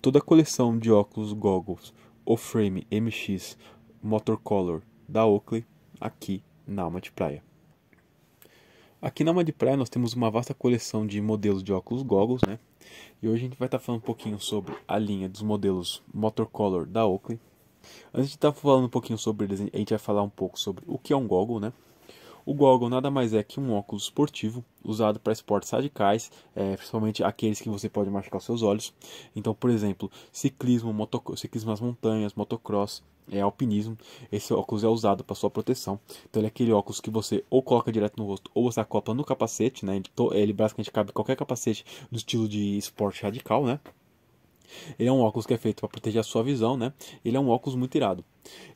Toda a coleção de óculos Goggles, O-Frame MX Motorcolor da Oakley, aqui na Alma de Praia. Aqui na Alma de Praia nós temos uma vasta coleção de modelos de óculos Goggles, né? E hoje a gente vai estar tá falando um pouquinho sobre a linha dos modelos Motorcolor da Oakley. Antes de estar tá falando um pouquinho sobre eles, a gente vai falar um pouco sobre o que é um goggle, né? O goggle nada mais é que um óculos esportivo usado para esportes radicais, é, principalmente aqueles que você pode machucar seus olhos. Então, por exemplo, ciclismo, ciclismo nas montanhas, motocross, é, alpinismo. Esse óculos é usado para sua proteção. Então, ele é aquele óculos que você ou coloca direto no rosto ou você acopla no capacete, né? Então, ele basicamente cabe qualquer capacete do estilo de esporte radical, né? Ele é um óculos que é feito para proteger a sua visão, né? Ele é um óculos muito irado.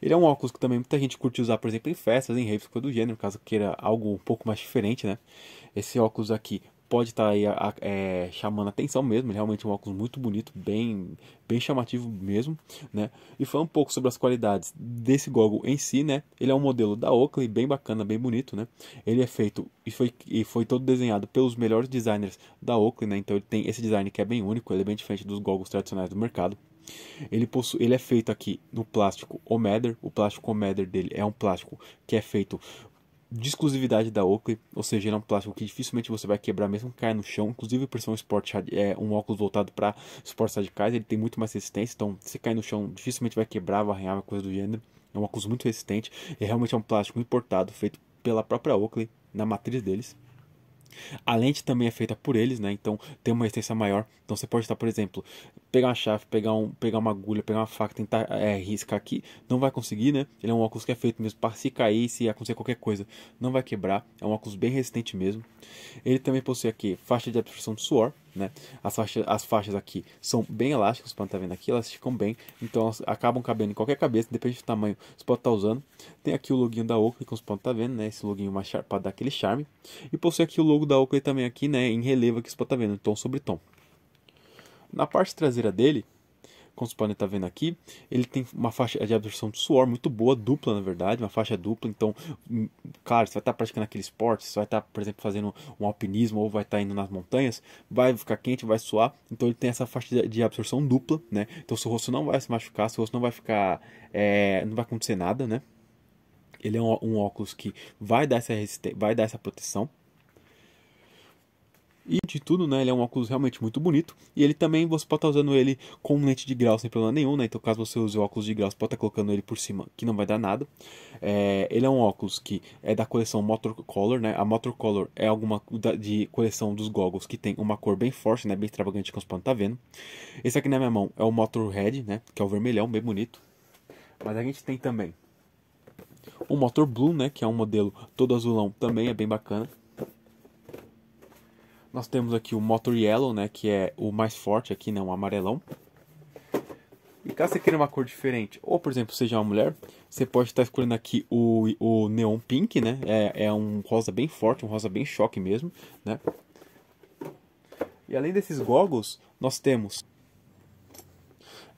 Ele é um óculos que também muita gente curte usar, por exemplo, em festas, em raves, coisa do gênero, caso queira algo um pouco mais diferente, né? Esse óculos aqui pode estar tá aí é, chamando atenção mesmo, é realmente um óculos muito bonito, bem, bem chamativo mesmo, né? E foi um pouco sobre as qualidades desse goggle em si, né? Ele é um modelo da Oakley, bem bacana, bem bonito, né? Ele é feito e foi, e foi todo desenhado pelos melhores designers da Oakley, né? Então ele tem esse design que é bem único, ele é bem diferente dos goggles tradicionais do mercado. Ele, possui ele é feito aqui no plástico Omeder. O plástico Omeder dele é um plástico que é feito de exclusividade da Oakley, ou seja, ele é um plástico que dificilmente você vai quebrar, mesmo que caia no chão. Inclusive, por ser um, esporte, é, um óculos voltado para esportes radicais, ele tem muito mais resistência, então se cair no chão, dificilmente vai quebrar, vai arranhar, coisa do gênero. É um óculos muito resistente, e realmente é um plástico importado, feito pela própria Oakley, na matriz deles. A lente também é feita por eles, né? Então tem uma resistência maior. Então você pode estar, por exemplo, pegar uma chave, pegar, um, pegar uma agulha, pegar uma faca, tentar é, riscar aqui, não vai conseguir, né? Ele é um óculos que é feito mesmo para se cair, se acontecer qualquer coisa, não vai quebrar. É um óculos bem resistente mesmo. Ele também possui aqui faixa de absorção de suor, né? As, faixas, as faixas aqui são bem elásticas, como está vendo aqui, elas ficam bem, então elas acabam cabendo em qualquer cabeça, depende do tamanho você pode estar tá usando. Tem aqui o loginho da Oakley, como você pode tá vendo, né? esse loginho mais para dar aquele charme. E possui aqui o logo da Oakley também aqui, né? em relevo que você pode estar tá vendo, tom sobre tom. Na parte traseira dele, como vocês podem estar vendo aqui, ele tem uma faixa de absorção de suor muito boa, dupla na verdade, uma faixa dupla. Então, hum, claro, você vai estar tá praticando aquele esporte, você vai estar, tá, por exemplo, fazendo um alpinismo ou vai estar tá indo nas montanhas, vai ficar quente, vai suar. Então, ele tem essa faixa de absorção dupla, né? Então, seu rosto não vai se machucar, seu rosto não vai ficar, é, não vai acontecer nada, né? Ele é um, um óculos que vai dar essa vai dar essa proteção, e de tudo, né? Ele é um óculos realmente muito bonito. E ele também, você pode estar tá usando ele com lente de grau sem problema nenhum, né? Então, caso você use o óculos de grau, você pode estar tá colocando ele por cima, que não vai dar nada. É, ele é um óculos que é da coleção Color, né? A Motor Color é alguma da, de coleção dos goggles que tem uma cor bem forte, né? Bem extravagante, como você pode estar tá vendo. Esse aqui na minha mão é o Red, né? Que é o vermelhão, bem bonito. Mas a gente tem também o Motor Blue, né? Que é um modelo todo azulão, também é bem bacana. Nós temos aqui o Motor Yellow, né, que é o mais forte aqui, né, um amarelão. E caso você queira uma cor diferente, ou por exemplo, seja uma mulher, você pode estar escolhendo aqui o, o Neon Pink, né, é, é um rosa bem forte, um rosa bem choque mesmo, né. E além desses goggles, nós temos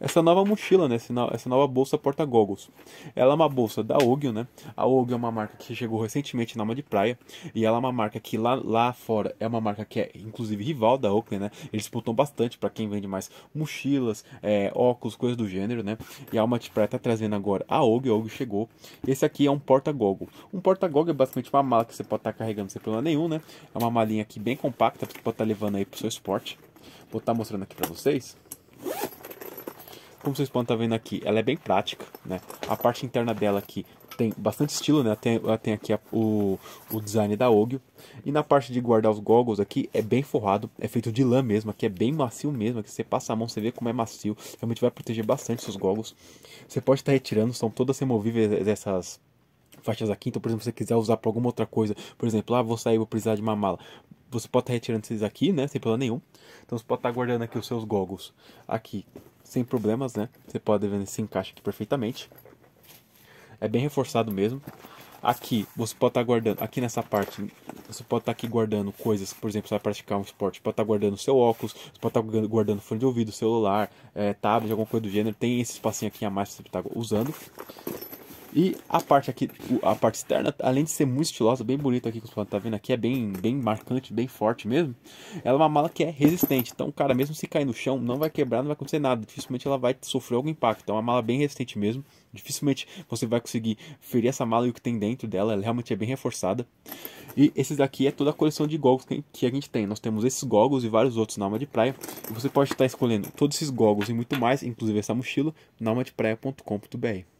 essa nova mochila, né? essa nova bolsa porta-goggles. Ela é uma bolsa da Ogil, né? A Ogil é uma marca que chegou recentemente na Alma de Praia e ela é uma marca que lá, lá fora é uma marca que é inclusive rival da Oakley, né? Eles disputam bastante para quem vende mais mochilas, é, óculos, coisas do gênero, né? E a Alma de Praia tá trazendo agora a Ogil, a Ogil chegou. Esse aqui é um porta-goggle. Um porta-goggle é basicamente uma mala que você pode estar tá carregando sem problema nenhum, né? É uma malinha aqui bem compacta, você pode estar tá levando aí pro seu esporte. Vou estar tá mostrando aqui para vocês como vocês podem estar tá vendo aqui, ela é bem prática, né? A parte interna dela aqui tem bastante estilo, né? Ela tem, ela tem aqui a, o, o design da Ogio. E na parte de guardar os goggles aqui, é bem forrado, é feito de lã mesmo, aqui é bem macio mesmo, aqui você passa a mão, você vê como é macio, realmente vai proteger bastante seus goggles. Você pode estar retirando, são todas removíveis essas faixas aqui, então por exemplo, se você quiser usar para alguma outra coisa, por exemplo, ah, vou sair, vou precisar de uma mala você pode estar retirando esses aqui, né? Sem problema nenhum. Então você pode estar guardando aqui os seus goggles aqui sem problemas, né? Você pode ver, né, se encaixa aqui perfeitamente. É bem reforçado mesmo. Aqui, você pode estar tá guardando, aqui nessa parte, você pode estar tá aqui guardando coisas, por exemplo, você vai praticar um esporte, você pode estar tá guardando seu óculos, você pode estar guardando fone de ouvido, celular, é, tablet, alguma coisa do gênero. Tem esse espacinho aqui a mais para você estar usando. E a parte aqui, a parte externa, além de ser muito estilosa, bem bonita aqui, como você tá vendo aqui, é bem, bem marcante, bem forte mesmo. Ela é uma mala que é resistente, então, cara, mesmo se cair no chão, não vai quebrar, não vai acontecer nada. Dificilmente ela vai sofrer algum impacto. Então, é uma mala bem resistente mesmo. Dificilmente você vai conseguir ferir essa mala e o que tem dentro dela. Ela realmente é bem reforçada. E esses daqui é toda a coleção de goggles que a gente tem. Nós temos esses goggles e vários outros na alma de praia. você pode estar escolhendo todos esses goggles e muito mais, inclusive essa mochila, na praia.com.br.